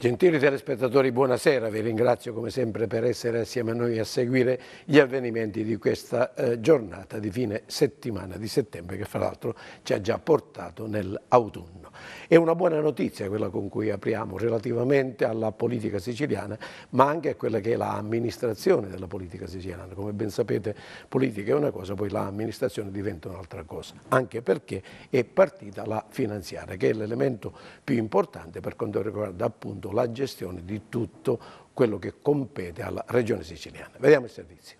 Gentili telespettatori, buonasera, vi ringrazio come sempre per essere assieme a noi a seguire gli avvenimenti di questa eh, giornata di fine settimana di settembre che fra l'altro ci ha già portato nell'autunno. È una buona notizia quella con cui apriamo relativamente alla politica siciliana, ma anche a quella che è l'amministrazione della politica siciliana. Come ben sapete, politica è una cosa, poi l'amministrazione diventa un'altra cosa, anche perché è partita la finanziaria, che è l'elemento più importante per quanto riguarda appunto la gestione di tutto quello che compete alla regione siciliana. Vediamo i servizi.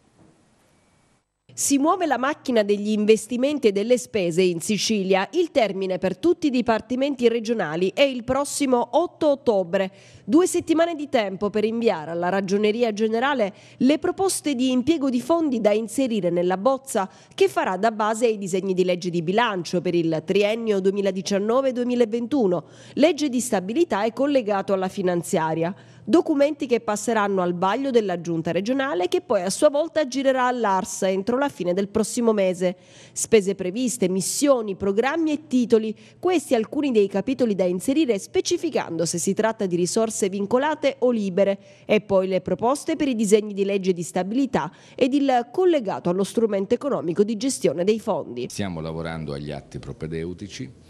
Si muove la macchina degli investimenti e delle spese in Sicilia. Il termine per tutti i dipartimenti regionali è il prossimo 8 ottobre. Due settimane di tempo per inviare alla Ragioneria Generale le proposte di impiego di fondi da inserire nella bozza che farà da base ai disegni di legge di bilancio per il triennio 2019-2021, legge di stabilità e collegato alla finanziaria documenti che passeranno al vaglio della giunta regionale che poi a sua volta girerà all'ARS entro la fine del prossimo mese. Spese previste, missioni, programmi e titoli, questi alcuni dei capitoli da inserire specificando se si tratta di risorse vincolate o libere e poi le proposte per i disegni di legge di stabilità ed il collegato allo strumento economico di gestione dei fondi. Stiamo lavorando agli atti propedeutici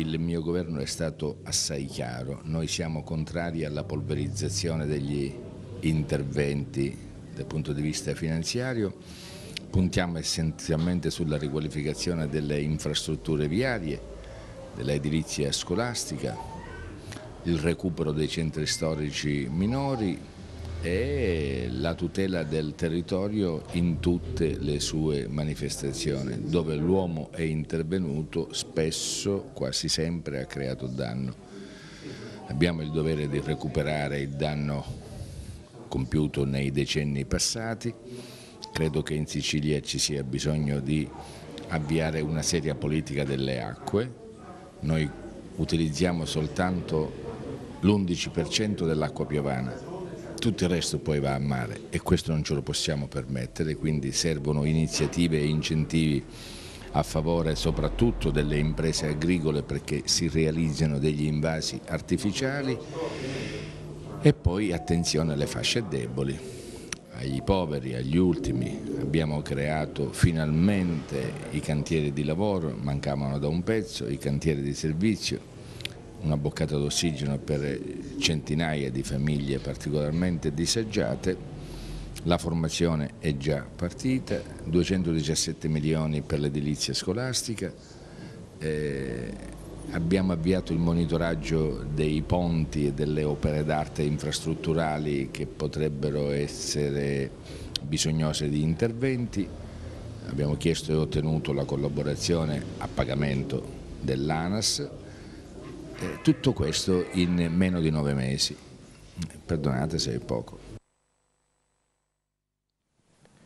il mio governo è stato assai chiaro, noi siamo contrari alla polverizzazione degli interventi dal punto di vista finanziario, puntiamo essenzialmente sulla riqualificazione delle infrastrutture viarie, dell'edilizia scolastica, il recupero dei centri storici minori, e la tutela del territorio in tutte le sue manifestazioni, dove l'uomo è intervenuto spesso, quasi sempre, ha creato danno. Abbiamo il dovere di recuperare il danno compiuto nei decenni passati, credo che in Sicilia ci sia bisogno di avviare una seria politica delle acque, noi utilizziamo soltanto l'11% dell'acqua piovana, tutto il resto poi va a male e questo non ce lo possiamo permettere, quindi servono iniziative e incentivi a favore soprattutto delle imprese agricole perché si realizzano degli invasi artificiali e poi attenzione alle fasce deboli, ai poveri, agli ultimi. Abbiamo creato finalmente i cantieri di lavoro, mancavano da un pezzo, i cantieri di servizio, una boccata d'ossigeno per centinaia di famiglie particolarmente disagiate. La formazione è già partita, 217 milioni per l'edilizia scolastica, eh, abbiamo avviato il monitoraggio dei ponti e delle opere d'arte infrastrutturali che potrebbero essere bisognose di interventi, abbiamo chiesto e ottenuto la collaborazione a pagamento dell'ANAS eh, tutto questo in meno di nove mesi. Perdonate se è poco.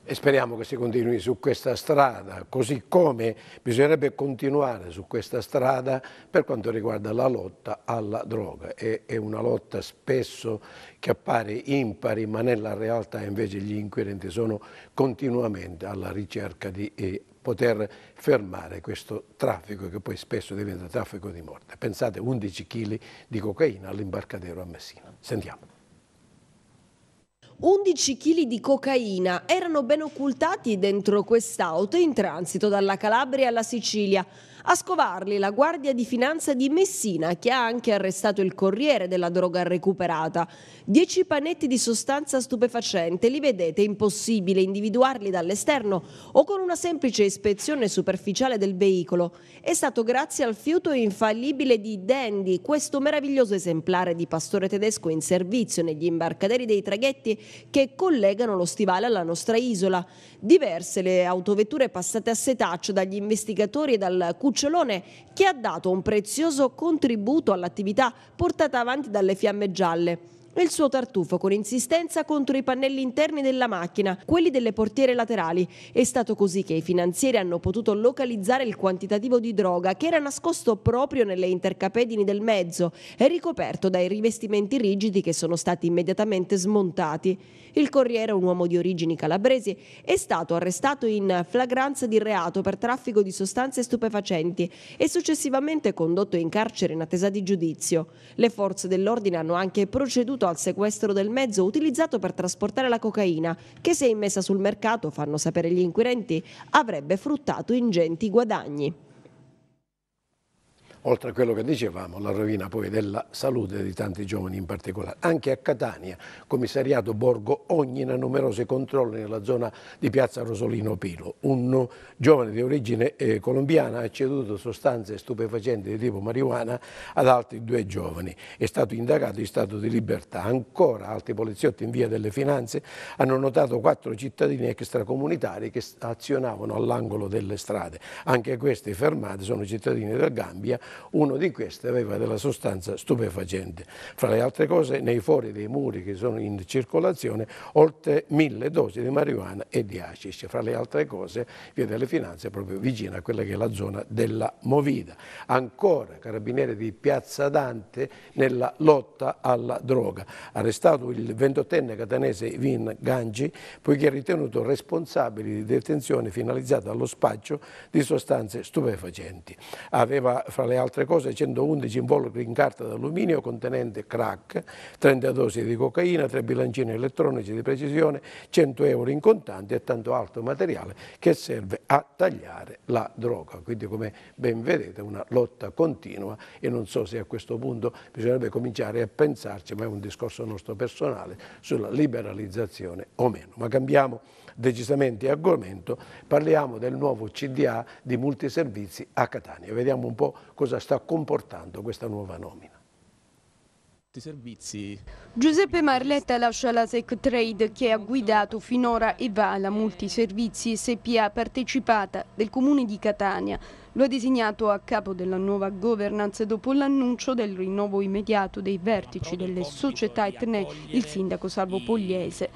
E speriamo che si continui su questa strada, così come bisognerebbe continuare su questa strada per quanto riguarda la lotta alla droga. È, è una lotta spesso che appare impari, ma nella realtà invece gli inquirenti sono continuamente alla ricerca di eh, poter fermare questo traffico che poi spesso diventa traffico di morte. Pensate 11 kg di cocaina all'imbarcadero a Messina. Sentiamo. 11 kg di cocaina erano ben occultati dentro quest'auto in transito dalla Calabria alla Sicilia. A scovarli la Guardia di Finanza di Messina, che ha anche arrestato il corriere della droga recuperata. Dieci panetti di sostanza stupefacente, li vedete, impossibile individuarli dall'esterno o con una semplice ispezione superficiale del veicolo. È stato grazie al fiuto infallibile di Dandy, questo meraviglioso esemplare di pastore tedesco in servizio negli imbarcaderi dei traghetti che collegano lo stivale alla nostra isola. Diverse le autovetture passate a setaccio dagli investigatori e dal cucinato Cucciolone che ha dato un prezioso contributo all'attività portata avanti dalle fiamme gialle il suo tartufo con insistenza contro i pannelli interni della macchina, quelli delle portiere laterali. È stato così che i finanzieri hanno potuto localizzare il quantitativo di droga che era nascosto proprio nelle intercapedini del mezzo e ricoperto dai rivestimenti rigidi che sono stati immediatamente smontati. Il corriere, un uomo di origini calabresi, è stato arrestato in flagranza di reato per traffico di sostanze stupefacenti e successivamente condotto in carcere in attesa di giudizio. Le forze dell'ordine hanno anche proceduto al sequestro del mezzo utilizzato per trasportare la cocaina, che se immessa sul mercato, fanno sapere gli inquirenti, avrebbe fruttato ingenti guadagni oltre a quello che dicevamo, la rovina poi della salute di tanti giovani in particolare. Anche a Catania, commissariato Borgo Ognina, numerosi controlli nella zona di piazza Rosolino Pilo. Un giovane di origine eh, colombiana ha ceduto sostanze stupefacenti di tipo marijuana ad altri due giovani. È stato indagato in stato di libertà. Ancora altri poliziotti in via delle finanze hanno notato quattro cittadini extracomunitari che azionavano all'angolo delle strade. Anche questi fermati sono cittadini del Gambia uno di questi aveva della sostanza stupefacente. Fra le altre cose, nei fori dei muri che sono in circolazione, oltre mille dosi di marijuana e di hashish. Fra le altre cose, via delle finanze, proprio vicino a quella che è la zona della Movida. Ancora, carabinieri di Piazza Dante nella lotta alla droga. Arrestato il ventottenne catanese Vin Gangi, poiché è ritenuto responsabile di detenzione finalizzata allo spaccio di sostanze stupefacenti. Aveva fra le altre cose 111 involucri in carta d'alluminio contenente crack, 30 dosi di cocaina, 3 bilancini elettronici di precisione, 100 euro in contanti e tanto altro materiale che serve a tagliare la droga. Quindi come ben vedete una lotta continua e non so se a questo punto bisognerebbe cominciare a pensarci, ma è un discorso nostro personale, sulla liberalizzazione o meno. Ma cambiamo decisamente a argomento, parliamo del nuovo CDA di multiservizi a Catania. Vediamo un po' cosa sta comportando questa nuova nomina. Servizi. Giuseppe Marletta lascia la SecTrade che ha guidato finora e va alla Multiservizi SPA partecipata del comune di Catania lo ha disegnato a capo della nuova governance dopo l'annuncio del rinnovo immediato dei vertici delle società etnee, il sindaco Salvo Pogliese.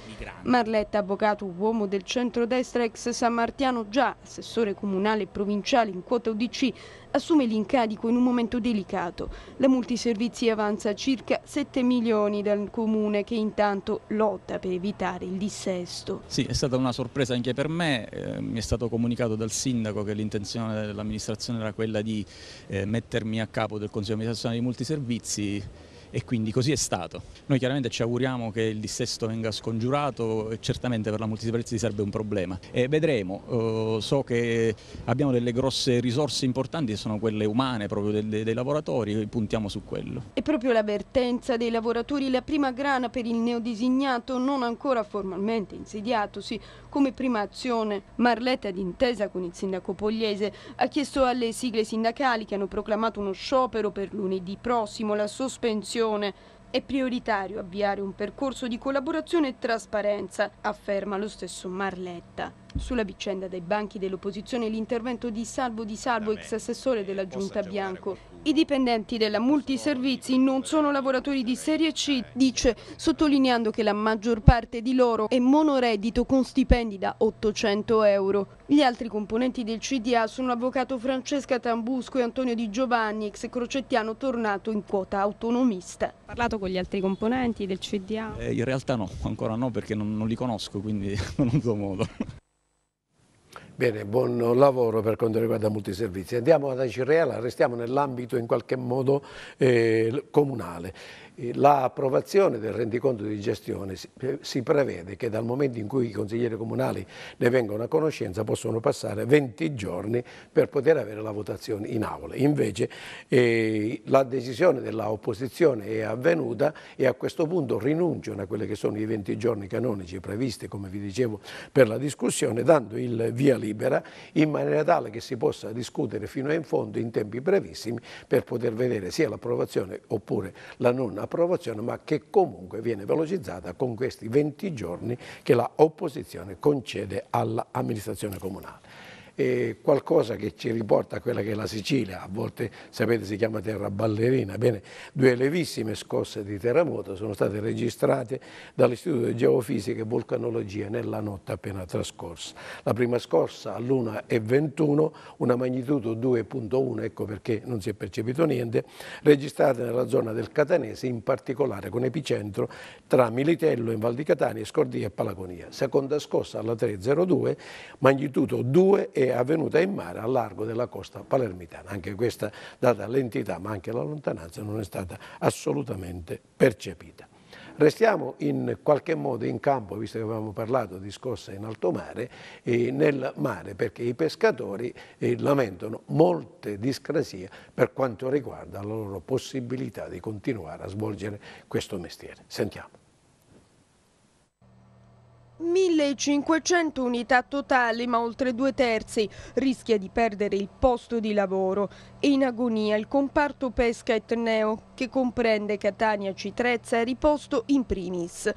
Marletta, avvocato uomo del centrodestra ex San Martiano, già assessore comunale e provinciale in quota UDC, assume l'incarico in un momento delicato. La multiservizi avanza circa 7 milioni dal comune che intanto lotta per evitare il dissesto. Sì, è stata una sorpresa anche per me, eh, mi è stato comunicato dal sindaco che l'intenzione dell'amministrazione amministrazione era quella di eh, mettermi a capo del Consiglio di amministrazione di Multiservizi e quindi così è stato. Noi chiaramente ci auguriamo che il dissesto venga scongiurato e certamente per la multiservizi sarebbe un problema e vedremo, eh, so che abbiamo delle grosse risorse importanti che sono quelle umane proprio dei, dei lavoratori e puntiamo su quello. E proprio l'avvertenza dei lavoratori la prima grana per il neodesignato non ancora formalmente insediatosi come prima azione, Marletta, d'intesa con il sindaco Pogliese, ha chiesto alle sigle sindacali che hanno proclamato uno sciopero per lunedì prossimo la sospensione è prioritario avviare un percorso di collaborazione e trasparenza, afferma lo stesso Marletta. Sulla vicenda dei banchi dell'opposizione l'intervento di Salvo Di Salvo, ex assessore della eh, Giunta Bianco, i dipendenti della multiservizi non sono lavoratori di serie C, dice, sottolineando che la maggior parte di loro è monoreddito con stipendi da 800 euro. Gli altri componenti del CDA sono l'avvocato Francesca Tambusco e Antonio Di Giovanni, ex crocettiano tornato in quota autonomista. Ha parlato con gli altri componenti del CDA? Eh, in realtà no, ancora no perché non, non li conosco, quindi non ho avuto modo. Bene, buon lavoro per quanto riguarda multiservizi. Andiamo ad Acireala, restiamo nell'ambito in qualche modo eh, comunale. Eh, l'approvazione del rendiconto di gestione eh, si prevede che dal momento in cui i consiglieri comunali ne vengono a conoscenza possono passare 20 giorni per poter avere la votazione in aula. Invece eh, la decisione dell'opposizione è avvenuta e a questo punto rinunciano a quelli che sono i 20 giorni canonici previsti, come vi dicevo, per la discussione, dando il via libera in maniera tale che si possa discutere fino in fondo in tempi brevissimi per poter vedere sia l'approvazione oppure la non approvazione approvazione ma che comunque viene velocizzata con questi 20 giorni che la opposizione concede all'amministrazione comunale eh, qualcosa che ci riporta a quella che è la Sicilia, a volte sapete si chiama terra ballerina, bene, due levissime scosse di terremoto sono state registrate dall'Istituto di Geofisica e Vulcanologia nella notte appena trascorsa. La prima scorsa all'1.21, una magnitudo 2.1, ecco perché non si è percepito niente, registrata nella zona del Catanese, in particolare con epicentro tra Militello in Val di Catania, Scordia e Palagonia. Seconda scossa alla 3.02, magnitudo 2 e avvenuta in mare a largo della costa palermitana. Anche questa, data l'entità ma anche la lontananza, non è stata assolutamente percepita. Restiamo in qualche modo in campo, visto che avevamo parlato di scossa in alto mare, eh, nel mare, perché i pescatori eh, lamentano molte discrasie per quanto riguarda la loro possibilità di continuare a svolgere questo mestiere. Sentiamo. 1.500 unità totali, ma oltre due terzi rischia di perdere il posto di lavoro. E in agonia il comparto pesca etneo, che comprende Catania, Citrezza e Riposto in primis.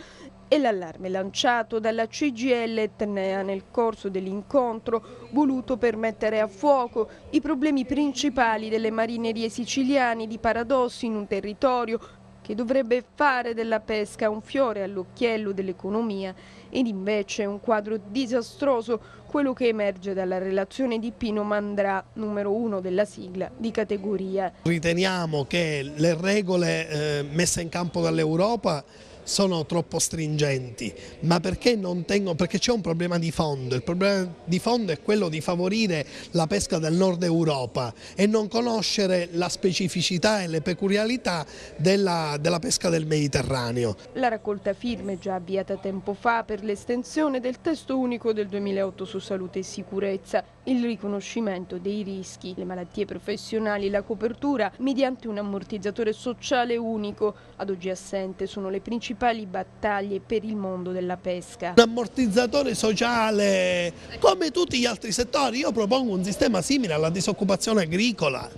E l'allarme lanciato dalla CGL Etnea nel corso dell'incontro voluto per mettere a fuoco i problemi principali delle marinerie siciliane di paradossi in un territorio che dovrebbe fare della pesca un fiore all'occhiello dell'economia ed invece è un quadro disastroso quello che emerge dalla relazione di Pino Mandrà, numero uno della sigla di categoria. Riteniamo che le regole eh, messe in campo dall'Europa sono troppo stringenti, ma perché non tengo, perché c'è un problema di fondo, il problema di fondo è quello di favorire la pesca del nord Europa e non conoscere la specificità e le peculiarità della, della pesca del Mediterraneo. La raccolta firme già avviata tempo fa per l'estensione del testo unico del 2008 su salute e sicurezza, il riconoscimento dei rischi, le malattie professionali, la copertura mediante un ammortizzatore sociale unico, ad oggi assente sono le principali principali battaglie per il mondo della pesca. Un ammortizzatore sociale, come tutti gli altri settori, io propongo un sistema simile alla disoccupazione agricola,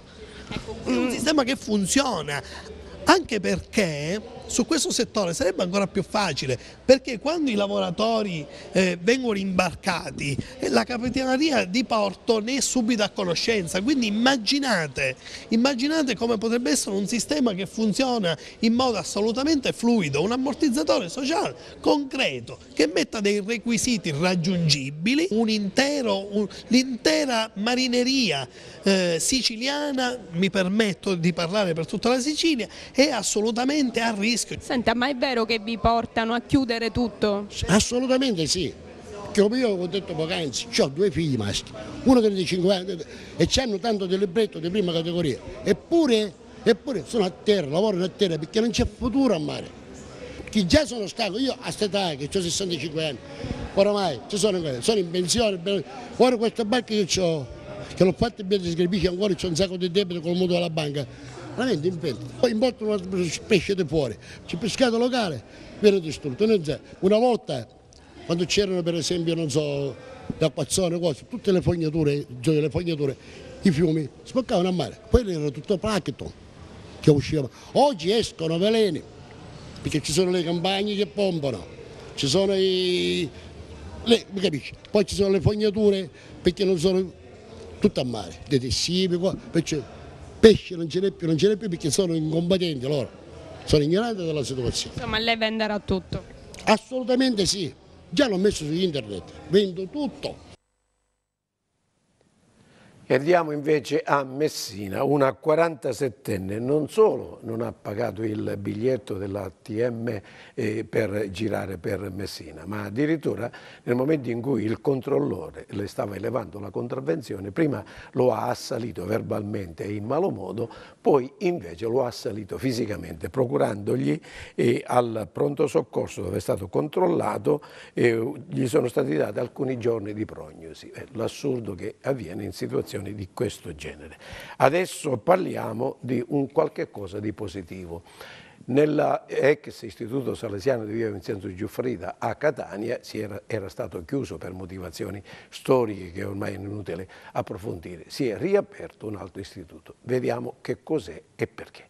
ecco, un mm. sistema che funziona, anche perché su questo settore sarebbe ancora più facile perché quando i lavoratori eh, vengono imbarcati eh, la capitanaria di porto ne è subito a conoscenza, quindi immaginate, immaginate come potrebbe essere un sistema che funziona in modo assolutamente fluido, un ammortizzatore sociale concreto che metta dei requisiti raggiungibili, l'intera un, marineria eh, siciliana, mi permetto di parlare per tutta la Sicilia, è assolutamente a rischio rischio. Senta, ma è vero che vi portano a chiudere tutto? Assolutamente sì. Come io ho detto poc'anzi, ho due figli maschi, uno di 5 anni e hanno tanto di libretto di prima categoria, eppure, eppure sono a terra, lavorano a terra perché non c'è futuro a mare che già sono stato, io a quest'età che ho 65 anni, oramai sono, sono, in pensione, ora questa banca che ho, che l'ho fatta in via di scrivici ancora ho un sacco di debito con il mutuo della banca, veramente in pentola. Poi imbattono una specie di fuori, c'è pescato locale, viene distrutto. Una volta, quando c'erano per esempio, non so, da Pazzone, cose, tutte le fognature, le fognature, i fiumi, spaccavano a mare. Quello era tutto plankton che usciva. Oggi escono veleni, perché ci sono le campagne che pompano, ci sono i... Le, mi capisci? Poi ci sono le fognature perché non sono tutto a mare, detersivi, perciò pesce non ce n'è più, non ce n'è più perché sono incombatenti loro, sono ignoranti della situazione. Insomma lei venderà tutto? Assolutamente sì, già l'ho messo su internet, vendo tutto e andiamo invece a Messina, una 47enne non solo non ha pagato il biglietto dell'ATM eh, per girare per Messina, ma addirittura nel momento in cui il controllore le stava elevando la contravvenzione, prima lo ha assalito verbalmente e in malo modo, poi invece lo ha assalito fisicamente, procurandogli al pronto soccorso dove è stato controllato, eh, gli sono stati dati alcuni giorni di prognosi. L'assurdo che avviene in situazioni situazioni di questo genere. Adesso parliamo di un qualche cosa di positivo. Nell'ex istituto salesiano di via Vincenzo Giuffrida a Catania era, era, stato chiuso per motivazioni storiche che ormai è inutile approfondire. Si è riaperto un altro istituto. Vediamo che cos'è e perché.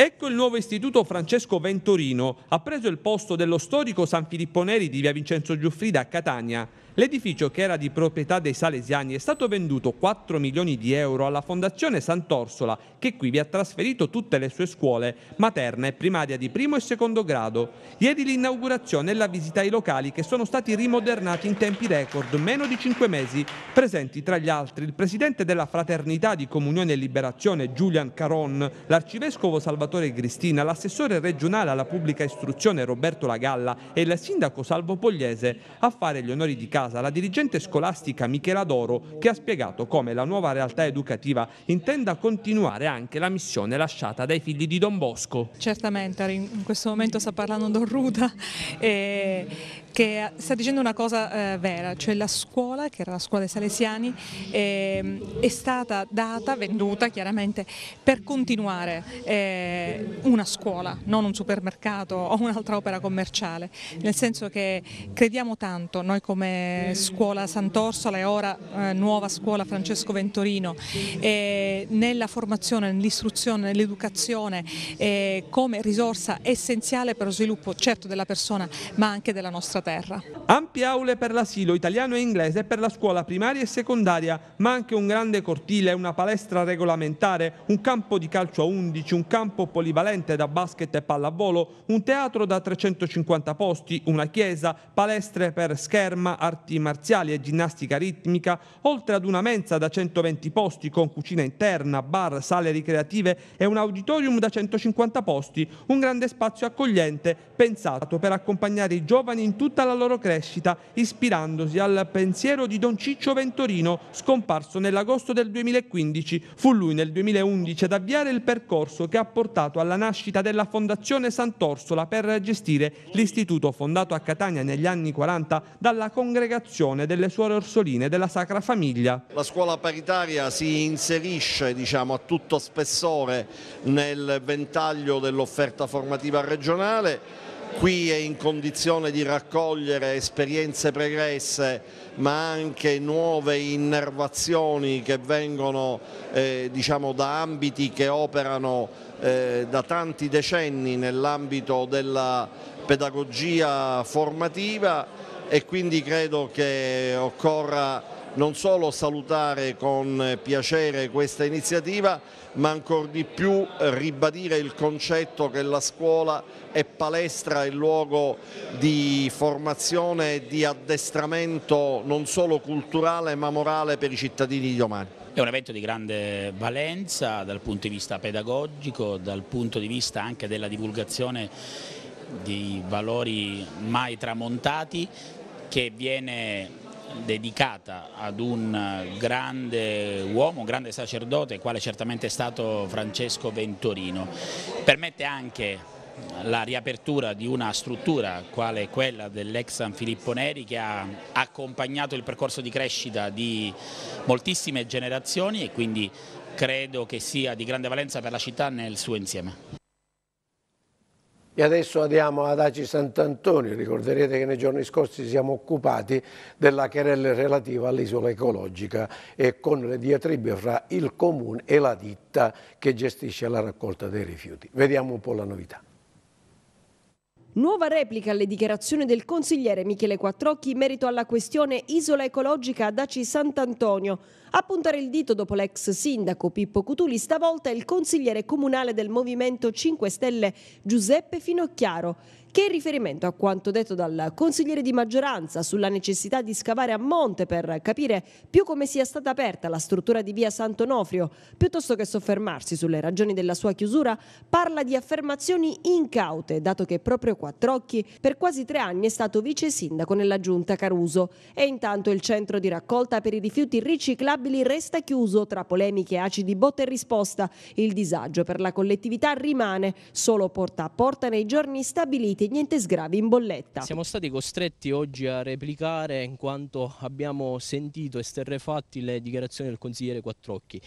Ecco il nuovo istituto Francesco Ventorino, ha preso il posto dello storico San Filippo Neri di via Vincenzo Giuffrida a Catania L'edificio, che era di proprietà dei salesiani, è stato venduto 4 milioni di euro alla Fondazione Sant'Orsola, che qui vi ha trasferito tutte le sue scuole, materna e primaria di primo e secondo grado. Ieri l'inaugurazione e la visita ai locali che sono stati rimodernati in tempi record, meno di 5 mesi, presenti tra gli altri il presidente della Fraternità di Comunione e Liberazione Giulian Caron, l'arcivescovo Salvatore Cristina, l'assessore regionale alla pubblica istruzione Roberto Lagalla e il sindaco Salvo Pogliese a fare gli onori di casa casa la dirigente scolastica Michela Doro che ha spiegato come la nuova realtà educativa intenda continuare anche la missione lasciata dai figli di Don Bosco. Certamente, in questo momento sta parlando Don Ruda e che sta dicendo una cosa eh, vera, cioè la scuola, che era la scuola dei Salesiani, eh, è stata data, venduta chiaramente, per continuare eh, una scuola, non un supermercato o un'altra opera commerciale, nel senso che crediamo tanto, noi come scuola Sant'Orsola e ora eh, nuova scuola Francesco Ventorino, eh, nella formazione, nell'istruzione, nell'educazione eh, come risorsa essenziale per lo sviluppo certo della persona ma anche della nostra nostra terra. Ampie aule per l'asilo italiano e inglese e per la scuola primaria e secondaria, ma anche un grande cortile, una palestra regolamentare, un campo di calcio a 11, un campo polivalente da basket e pallavolo, un teatro da 350 posti, una chiesa, palestre per scherma, arti marziali e ginnastica ritmica, oltre ad una mensa da 120 posti con cucina interna, bar, sale ricreative e un auditorium da 150 posti, un grande spazio accogliente pensato per accompagnare i giovani in tutti tutta la loro crescita, ispirandosi al pensiero di Don Ciccio Ventorino, scomparso nell'agosto del 2015. Fu lui nel 2011 ad avviare il percorso che ha portato alla nascita della Fondazione Sant'Orsola per gestire l'istituto fondato a Catania negli anni 40 dalla congregazione delle Suore Orsoline della Sacra Famiglia. La scuola paritaria si inserisce diciamo, a tutto spessore nel ventaglio dell'offerta formativa regionale qui è in condizione di raccogliere esperienze pregresse ma anche nuove innervazioni che vengono eh, diciamo, da ambiti che operano eh, da tanti decenni nell'ambito della pedagogia formativa e quindi credo che occorra non solo salutare con piacere questa iniziativa ma ancor di più ribadire il concetto che la scuola è palestra e luogo di formazione e di addestramento non solo culturale ma morale per i cittadini di domani. È un evento di grande valenza dal punto di vista pedagogico, dal punto di vista anche della divulgazione di valori mai tramontati che viene dedicata ad un grande uomo, un grande sacerdote, quale certamente è stato Francesco Ventorino. Permette anche la riapertura di una struttura quale quella dell'ex San Filippo Neri che ha accompagnato il percorso di crescita di moltissime generazioni e quindi credo che sia di grande valenza per la città nel suo insieme. E adesso andiamo ad Aci Sant'Antonio, ricorderete che nei giorni scorsi siamo occupati della querella relativa all'isola ecologica e con le diatribe fra il comune e la ditta che gestisce la raccolta dei rifiuti. Vediamo un po' la novità. Nuova replica alle dichiarazioni del consigliere Michele Quattrocchi in merito alla questione isola ecologica ad Aci Sant'Antonio. A puntare il dito dopo l'ex sindaco Pippo Cutuli, stavolta il consigliere comunale del Movimento 5 Stelle Giuseppe Finocchiaro che in riferimento a quanto detto dal consigliere di maggioranza sulla necessità di scavare a monte per capire più come sia stata aperta la struttura di via Sant'Onofrio, piuttosto che soffermarsi sulle ragioni della sua chiusura, parla di affermazioni incaute, dato che proprio Quattrocchi per quasi tre anni è stato vice sindaco nella giunta Caruso e intanto il centro di raccolta per i rifiuti riciclabili resta chiuso tra polemiche acidi botte e risposta. Il disagio per la collettività rimane solo porta a porta nei giorni stabiliti niente sgravi in bolletta. Siamo stati costretti oggi a replicare in quanto abbiamo sentito esterrefatti le dichiarazioni del consigliere Quattrocchi.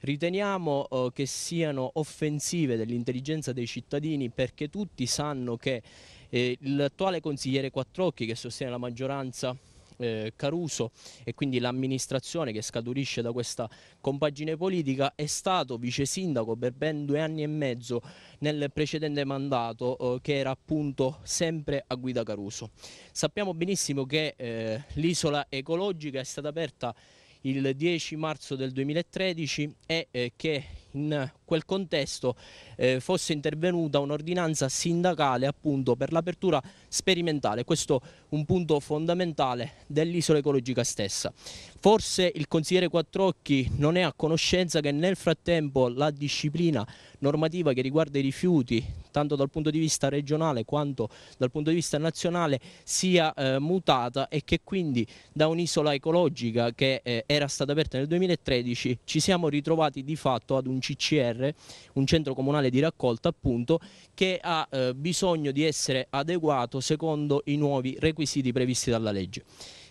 Riteniamo eh, che siano offensive dell'intelligenza dei cittadini perché tutti sanno che eh, l'attuale consigliere Quattrocchi che sostiene la maggioranza eh, Caruso e quindi l'amministrazione che scaturisce da questa compagine politica, è stato vice sindaco per ben due anni e mezzo nel precedente mandato eh, che era appunto sempre a guida Caruso. Sappiamo benissimo che eh, l'isola ecologica è stata aperta il 10 marzo del 2013 e eh, che in quel contesto eh, fosse intervenuta un'ordinanza sindacale appunto per l'apertura sperimentale, questo è un punto fondamentale dell'isola ecologica stessa. Forse il consigliere Quattrocchi non è a conoscenza che nel frattempo la disciplina normativa che riguarda i rifiuti, tanto dal punto di vista regionale quanto dal punto di vista nazionale, sia eh, mutata e che quindi da un'isola ecologica che eh, era stata aperta nel 2013 ci siamo ritrovati di fatto ad un CCR CCR, un centro comunale di raccolta appunto, che ha eh, bisogno di essere adeguato secondo i nuovi requisiti previsti dalla legge.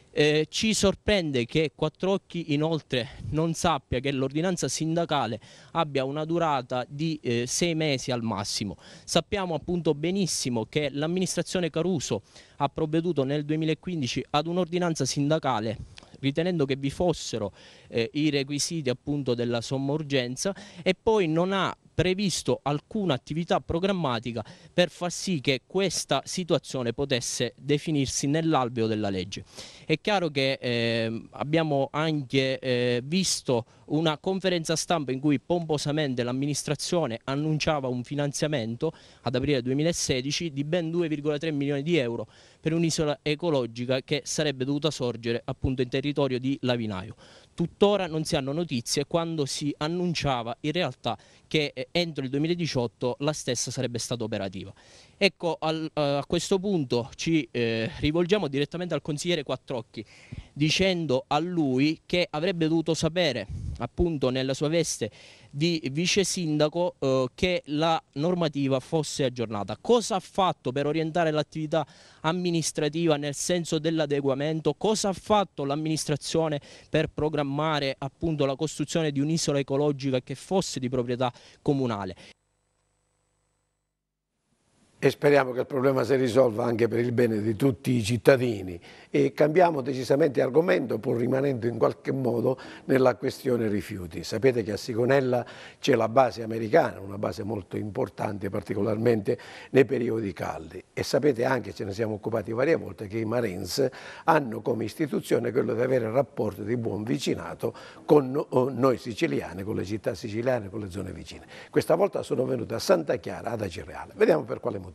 Eh, ci sorprende che Quattrocchi inoltre non sappia che l'ordinanza sindacale abbia una durata di eh, sei mesi al massimo. Sappiamo appunto benissimo che l'amministrazione Caruso ha provveduto nel 2015 ad un'ordinanza sindacale ritenendo che vi fossero eh, i requisiti appunto della somma urgenza e poi non ha previsto alcuna attività programmatica per far sì che questa situazione potesse definirsi nell'alveo della legge. È chiaro che eh, abbiamo anche eh, visto una conferenza stampa in cui pomposamente l'amministrazione annunciava un finanziamento ad aprile 2016 di ben 2,3 milioni di euro per un'isola ecologica che sarebbe dovuta sorgere appunto in territorio di Lavinaio tuttora non si hanno notizie quando si annunciava in realtà che eh, entro il 2018 la stessa sarebbe stata operativa. Ecco, al, eh, a questo punto ci eh, rivolgiamo direttamente al consigliere Quattrocchi dicendo a lui che avrebbe dovuto sapere appunto nella sua veste di vice sindaco eh, che la normativa fosse aggiornata. Cosa ha fatto per orientare l'attività amministrativa nel senso dell'adeguamento? Cosa ha fatto l'amministrazione per programmare appunto la costruzione di un'isola ecologica che fosse di proprietà comunale? e speriamo che il problema si risolva anche per il bene di tutti i cittadini e cambiamo decisamente argomento pur rimanendo in qualche modo nella questione rifiuti. Sapete che a Sigonella c'è la base americana, una base molto importante particolarmente nei periodi caldi e sapete anche, ce ne siamo occupati varie volte, che i Marines hanno come istituzione quello di avere un rapporto di buon vicinato con oh, noi siciliani, con le città siciliane, con le zone vicine. Questa volta sono venute a Santa Chiara, ad Acireale. Vediamo per quale motivo.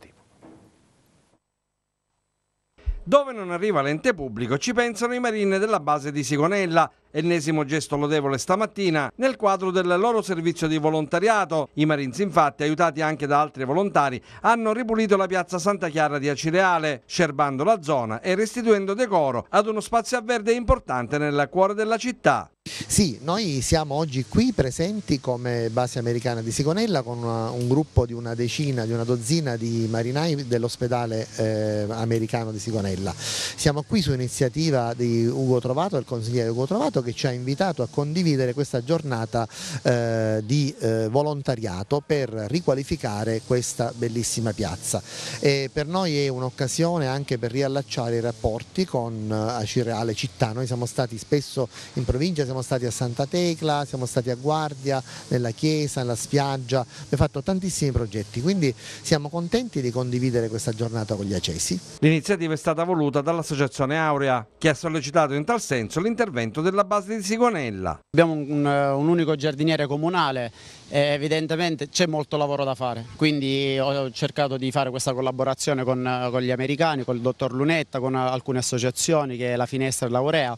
Dove non arriva l'ente pubblico ci pensano i marine della base di Sigonella, Ennesimo gesto lodevole stamattina nel quadro del loro servizio di volontariato. I Marines infatti, aiutati anche da altri volontari, hanno ripulito la piazza Santa Chiara di Acireale, scerbando la zona e restituendo decoro ad uno spazio a verde importante nel cuore della città. Sì, noi siamo oggi qui presenti come base americana di Sigonella con una, un gruppo di una decina, di una dozzina di marinai dell'ospedale eh, americano di Sigonella. Siamo qui su iniziativa di Ugo Trovato, del consigliere Ugo Trovato che ci ha invitato a condividere questa giornata eh, di eh, volontariato per riqualificare questa bellissima piazza. E per noi è un'occasione anche per riallacciare i rapporti con eh, Acireale città, noi siamo stati spesso in provincia, siamo stati a Santa Tecla, siamo stati a Guardia, nella chiesa, nella spiaggia, abbiamo fatto tantissimi progetti, quindi siamo contenti di condividere questa giornata con gli acesi. L'iniziativa è stata voluta dall'Associazione Aurea che ha sollecitato in tal senso l'intervento della base di Sigonella. Abbiamo un, eh, un unico giardiniere comunale e evidentemente c'è molto lavoro da fare, quindi ho cercato di fare questa collaborazione con, eh, con gli americani, con il dottor Lunetta, con alcune associazioni che è la Finestra e l'Aurea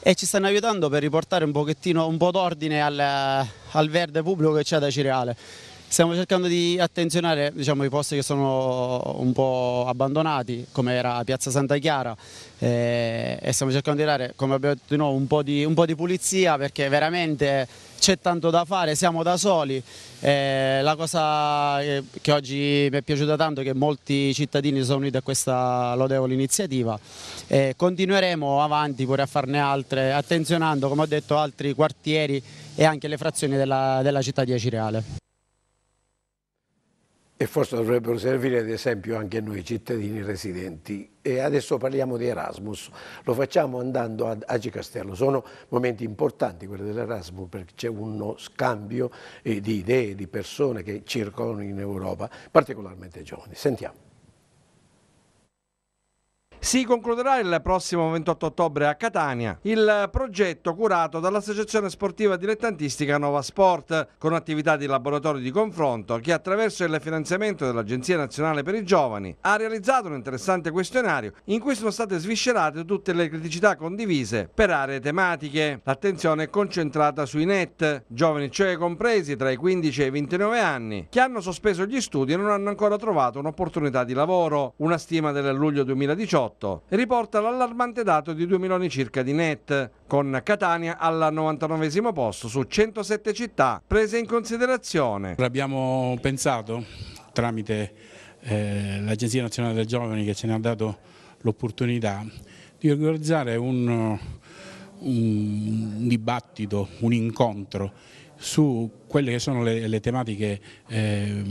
e ci stanno aiutando per riportare un pochettino un po' d'ordine al, eh, al verde pubblico che c'è da Cireale. Stiamo cercando di attenzionare diciamo, i posti che sono un po' abbandonati, come era Piazza Santa Chiara, eh, e stiamo cercando di dare, come abbiamo detto di nuovo, un po' di, un po di pulizia perché veramente c'è tanto da fare, siamo da soli. Eh, la cosa che, eh, che oggi mi è piaciuta tanto è che molti cittadini sono uniti a questa lodevole iniziativa. Eh, continueremo avanti pure a farne altre, attenzionando, come ho detto, altri quartieri e anche le frazioni della, della città di Acireale e forse dovrebbero servire ad esempio anche a noi cittadini residenti. E adesso parliamo di Erasmus, lo facciamo andando ad Agi Castello, sono momenti importanti quelli dell'Erasmus perché c'è uno scambio eh, di idee, di persone che circolano in Europa, particolarmente giovani. Sentiamo. Si concluderà il prossimo 28 ottobre a Catania il progetto curato dall'Associazione Sportiva Dilettantistica Nova Sport con attività di laboratorio di confronto che attraverso il finanziamento dell'Agenzia Nazionale per i Giovani ha realizzato un interessante questionario in cui sono state sviscerate tutte le criticità condivise per aree tematiche. L'attenzione è concentrata sui net, giovani cioè compresi tra i 15 e i 29 anni che hanno sospeso gli studi e non hanno ancora trovato un'opportunità di lavoro. Una stima del luglio 2018 2018 riporta l'allarmante dato di 2 milioni circa di net, con Catania al 99 posto su 107 città prese in considerazione. Abbiamo pensato tramite eh, l'Agenzia Nazionale dei Giovani che ce ne ha dato l'opportunità di organizzare un, un dibattito, un incontro su quelle che sono le, le tematiche eh,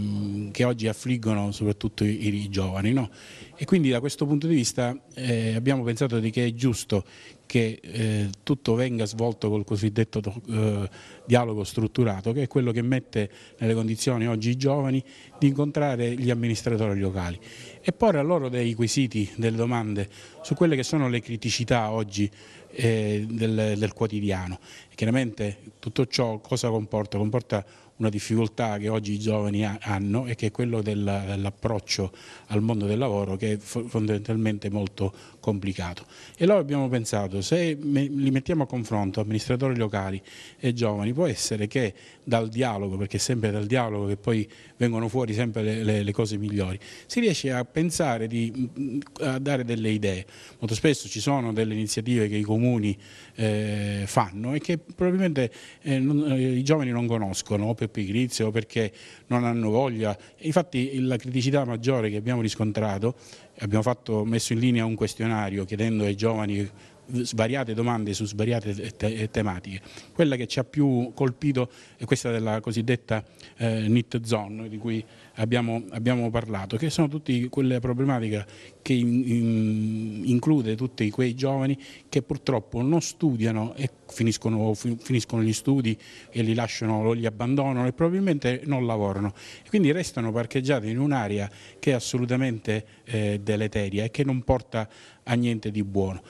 che oggi affliggono soprattutto i, i giovani. No? E quindi da questo punto di vista eh, abbiamo pensato che è giusto che eh, tutto venga svolto col cosiddetto eh, dialogo strutturato, che è quello che mette nelle condizioni oggi i giovani di incontrare gli amministratori locali e porre a loro dei quesiti, delle domande su quelle che sono le criticità oggi eh, del, del, quotidiano. chiaramente tutto ciò cosa comporta? Comporta una difficoltà che oggi i giovani hanno e che è quello dell'approccio al mondo del lavoro che è fondamentalmente molto complicato. E allora abbiamo pensato, se li mettiamo a confronto amministratori locali e giovani, può essere che dal dialogo, perché è sempre dal dialogo che poi vengono fuori sempre le, le, le cose migliori, si riesce a pensare di mm, a dare delle idee. Molto spesso ci sono delle iniziative che i comuni eh, fanno e che probabilmente eh, non, eh, i giovani non conoscono, o per pigrizia o perché non hanno voglia. Infatti la criticità maggiore che abbiamo riscontrato abbiamo fatto, messo in linea un questionario chiedendo ai giovani svariate domande su svariate te tematiche. Quella che ci ha più colpito è questa della cosiddetta eh, NIT zone, di cui abbiamo, abbiamo parlato, che sono tutte quelle problematiche che in, in, include tutti quei giovani che purtroppo non studiano e finiscono, finiscono gli studi e li lasciano, li abbandonano e probabilmente non lavorano. Quindi restano parcheggiati in un'area che è assolutamente eh, deleteria e che non porta a niente di buono.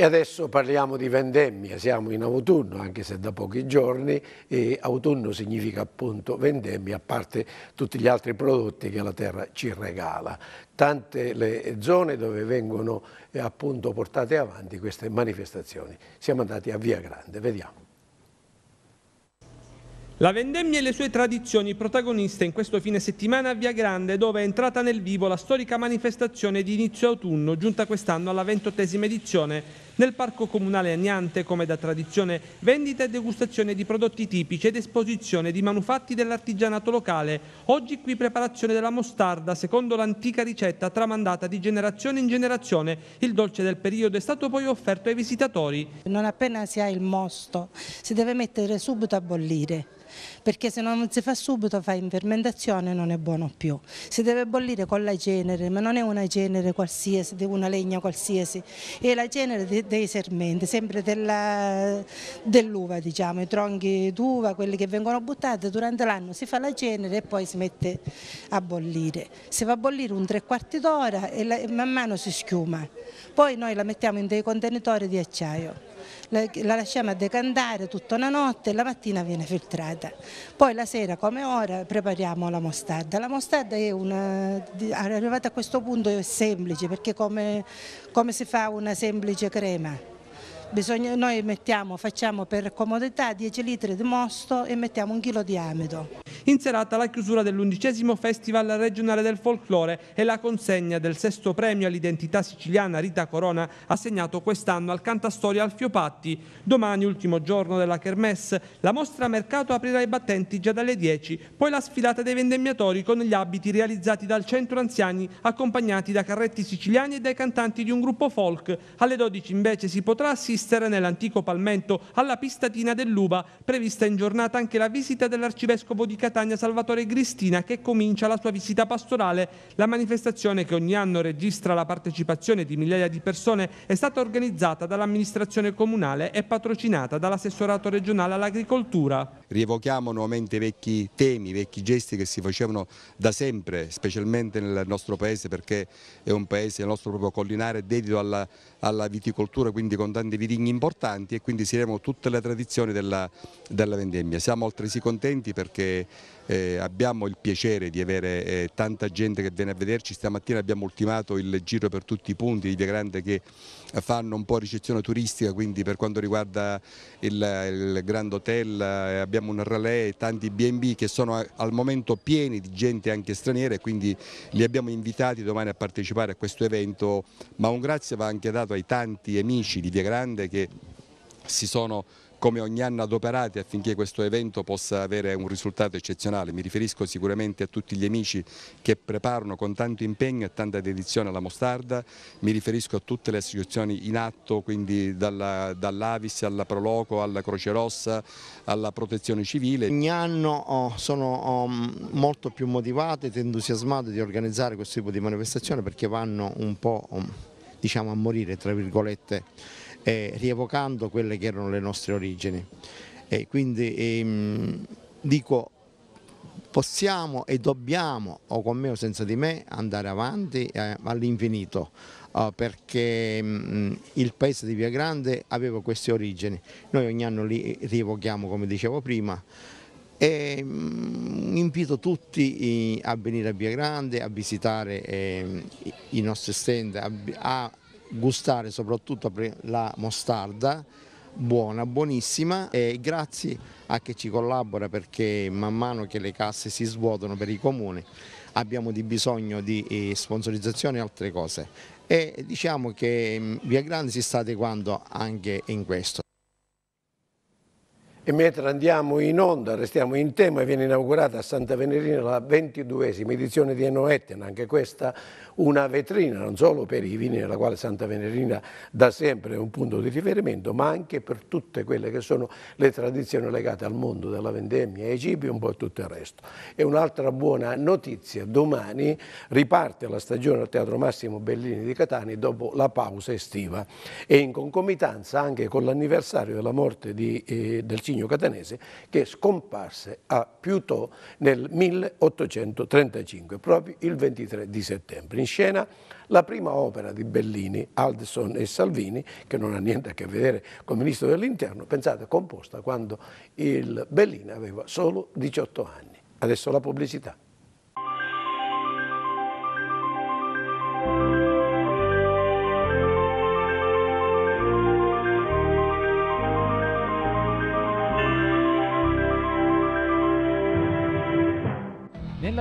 E adesso parliamo di vendemmia, siamo in autunno, anche se da pochi giorni, e autunno significa appunto vendemmia, a parte tutti gli altri prodotti che la terra ci regala. Tante le zone dove vengono eh, appunto portate avanti queste manifestazioni. Siamo andati a Via Grande, vediamo. La vendemmia e le sue tradizioni protagoniste in questo fine settimana a Via Grande, dove è entrata nel vivo la storica manifestazione di inizio autunno, giunta quest'anno alla ventottesima edizione nel parco comunale Agnante, come da tradizione, vendita e degustazione di prodotti tipici ed esposizione di manufatti dell'artigianato locale. Oggi qui preparazione della mostarda, secondo l'antica ricetta tramandata di generazione in generazione. Il dolce del periodo è stato poi offerto ai visitatori. Non appena si ha il mosto, si deve mettere subito a bollire perché se non si fa subito fa in fermentazione non è buono più. Si deve bollire con la genere, ma non è una genere qualsiasi, una legna qualsiasi, è la genere dei sermenti, sempre dell'uva dell diciamo, i tronchi d'uva, quelli che vengono buttati durante l'anno, si fa la genere e poi si mette a bollire. Si fa bollire un tre quarti d'ora e, e man mano si schiuma, poi noi la mettiamo in dei contenitori di acciaio la, lasciamo a decantare tutta una notte e la mattina viene filtrata. Poi la sera come ora prepariamo la mostarda. La mostarda è una, arrivata a questo punto è semplice perché come, come si fa una semplice crema Bisogna, noi mettiamo, facciamo per comodità 10 litri di mosto e mettiamo un chilo di amido. In serata la chiusura dell'undicesimo Festival regionale del folklore e la consegna del sesto premio all'identità siciliana Rita Corona assegnato quest'anno al cantastoria Alfio Patti. Domani, ultimo giorno della Kermesse, la mostra mercato aprirà i battenti già dalle 10, poi la sfilata dei vendemmiatori con gli abiti realizzati dal centro anziani accompagnati da carretti siciliani e dai cantanti di un gruppo folk. Alle 12 invece si potrà assistere assistere nell'antico palmento alla pistatina dell'uva, prevista in giornata anche la visita dell'arcivescovo di Catania Salvatore Cristina che comincia la sua visita pastorale. La manifestazione che ogni anno registra la partecipazione di migliaia di persone è stata organizzata dall'amministrazione comunale e patrocinata dall'assessorato regionale all'agricoltura. Rievochiamo nuovamente vecchi temi, vecchi gesti che si facevano da sempre, specialmente nel nostro paese perché è un paese, il nostro proprio collinare, dedito alla, alla viticoltura, quindi con tanti viti vitigni importanti e quindi seguiremo tutte le tradizioni della, della vendemmia. Siamo altresì contenti perché eh, abbiamo il piacere di avere eh, tanta gente che viene a vederci, stamattina abbiamo ultimato il giro per tutti i punti di Via Grande che fanno un po' ricezione turistica, quindi per quanto riguarda il, il Grand Hotel eh, abbiamo un relais, tanti B&B che sono al momento pieni di gente anche straniera e quindi li abbiamo invitati domani a partecipare a questo evento, ma un grazie va anche dato ai tanti amici di Via Grande che si sono come ogni anno adoperati affinché questo evento possa avere un risultato eccezionale. Mi riferisco sicuramente a tutti gli amici che preparano con tanto impegno e tanta dedizione la mostarda, mi riferisco a tutte le associazioni in atto, quindi dall'Avis alla Proloco, alla Croce Rossa, alla Protezione Civile. Ogni anno oh, sono oh, molto più motivato ed entusiasmato di organizzare questo tipo di manifestazione perché vanno un po' oh, diciamo, a morire, tra virgolette, eh, rievocando quelle che erano le nostre origini. E quindi ehm, dico possiamo e dobbiamo, o con me o senza di me, andare avanti eh, all'infinito eh, perché mh, mm, il paese di Via Grande aveva queste origini, noi ogni anno li rievochiamo come dicevo prima e mh, mm, invito tutti i, a venire a Via Grande, a visitare eh, i nostri stand, a, a gustare soprattutto la mostarda buona, buonissima e grazie a chi ci collabora perché man mano che le casse si svuotano per i comuni abbiamo di bisogno di eh, sponsorizzazione e altre cose e diciamo che mm, Via Grande si sta adeguando anche in questo. E mentre andiamo in onda, restiamo in tema, viene inaugurata a Santa Venerina la 22esima edizione di Enoetten, anche questa una vetrina non solo per i vini nella quale Santa Venerina da sempre è un punto di riferimento, ma anche per tutte quelle che sono le tradizioni legate al mondo della vendemmia, ai cibi e un po' tutto il resto. E un'altra buona notizia, domani riparte la stagione al Teatro Massimo Bellini di Catani dopo la pausa estiva e in concomitanza anche con l'anniversario della morte di, eh, del cigno catanese che scomparse a Piutò nel 1835, proprio il 23 di settembre scena la prima opera di Bellini, Alderson e Salvini, che non ha niente a che vedere con il ministro dell'interno, pensate, composta quando il Bellini aveva solo 18 anni. Adesso la pubblicità.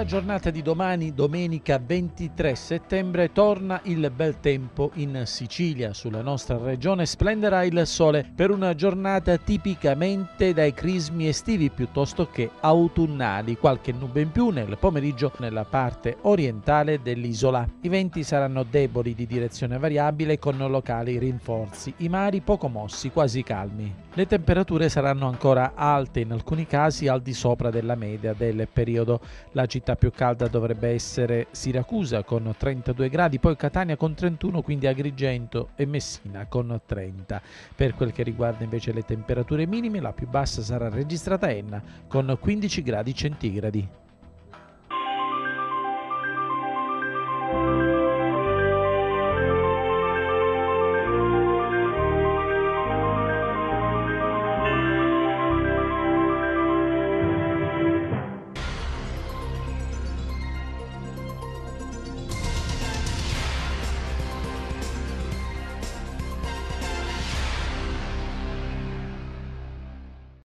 giornata di domani, domenica 23 settembre, torna il bel tempo in Sicilia. Sulla nostra regione splenderà il sole per una giornata tipicamente dai crismi estivi piuttosto che autunnali. Qualche nube in più nel pomeriggio nella parte orientale dell'isola. I venti saranno deboli di direzione variabile con locali rinforzi. I mari poco mossi, quasi calmi. Le temperature saranno ancora alte, in alcuni casi al di sopra della media del periodo. La città più calda dovrebbe essere Siracusa con 32 gradi, poi Catania con 31, quindi Agrigento e Messina con 30. Per quel che riguarda invece le temperature minime, la più bassa sarà registrata Enna con 15 gradi centigradi.